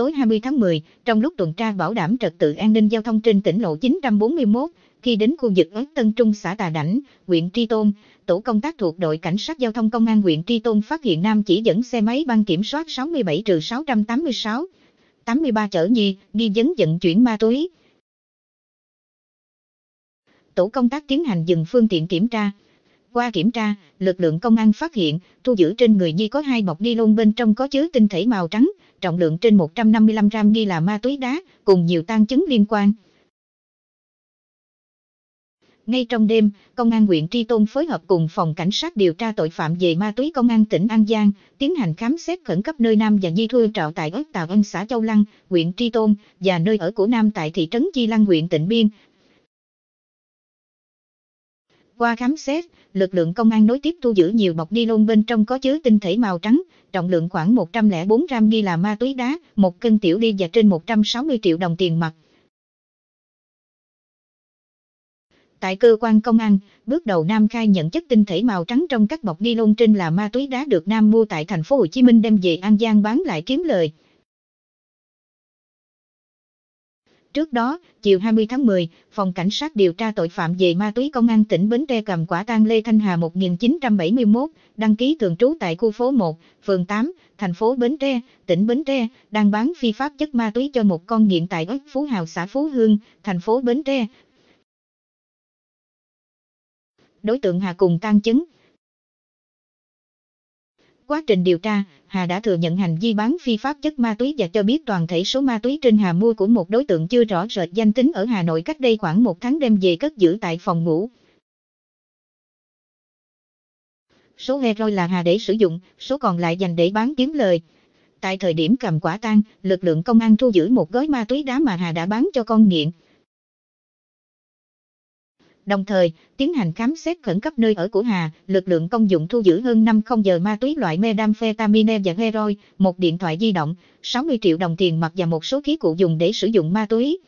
tối 20 tháng 10, trong lúc tuần tra bảo đảm trật tự an ninh giao thông trên tỉnh lộ 941, khi đến khu vực ấp Tân Trung xã Tà Đảnh, huyện Tri Tôn, tổ công tác thuộc đội cảnh sát giao thông công an huyện Tri Tôn phát hiện nam chỉ dẫn xe máy ban kiểm soát 67-686, 83 chở nhi, nghi vấn vận chuyển ma túy. Tổ công tác tiến hành dừng phương tiện kiểm tra. Qua kiểm tra, lực lượng công an phát hiện, thu giữ trên người Nhi có hai bọc ni lông bên trong có chứa tinh thể màu trắng, trọng lượng trên 155 gram nghi là ma túy đá, cùng nhiều tang chứng liên quan. Ngay trong đêm, Công an huyện Tri Tôn phối hợp cùng Phòng Cảnh sát điều tra tội phạm về ma túy Công an tỉnh An Giang, tiến hành khám xét khẩn cấp nơi Nam và Di Thư trọ tại ấp Tàu Ân xã Châu Lăng, huyện Tri Tôn, và nơi ở của Nam tại thị trấn Chi Lăng huyện Tịnh Biên, qua khám xét, lực lượng công an nối tiếp thu giữ nhiều bọc ni lông bên trong có chứa tinh thể màu trắng, trọng lượng khoảng 104 gram nghi là ma túy đá, một cân tiểu ly và trên 160 triệu đồng tiền mặt. Tại cơ quan công an, bước đầu Nam khai nhận chất tinh thể màu trắng trong các bọc ni lông trên là ma túy đá được Nam mua tại thành phố Hồ Chí Minh đem về An Giang bán lại kiếm lời. Trước đó, chiều 20 tháng 10, Phòng Cảnh sát điều tra tội phạm về ma túy Công an tỉnh Bến Tre cầm quả tang Lê Thanh Hà 1971, đăng ký thường trú tại khu phố 1, phường 8, thành phố Bến Tre, tỉnh Bến Tre, đang bán phi pháp chất ma túy cho một con nghiện tại ấp Phú Hào xã Phú Hương, thành phố Bến Tre. Đối tượng Hà cùng tang chứng, Quá trình điều tra, Hà đã thừa nhận hành vi bán phi pháp chất ma túy và cho biết toàn thể số ma túy trên Hà mua của một đối tượng chưa rõ rệt danh tính ở Hà Nội cách đây khoảng một tháng đem về cất giữ tại phòng ngủ. Số heroin là Hà để sử dụng, số còn lại dành để bán kiếm lời. Tại thời điểm cầm quả tang, lực lượng công an thu giữ một gói ma túy đá mà Hà đã bán cho con nghiện đồng thời tiến hành khám xét khẩn cấp nơi ở của Hà, lực lượng công dụng thu giữ hơn 50 giờ ma túy loại methamphetamine và heroin, một điện thoại di động, 60 triệu đồng tiền mặt và một số khí cụ dùng để sử dụng ma túy.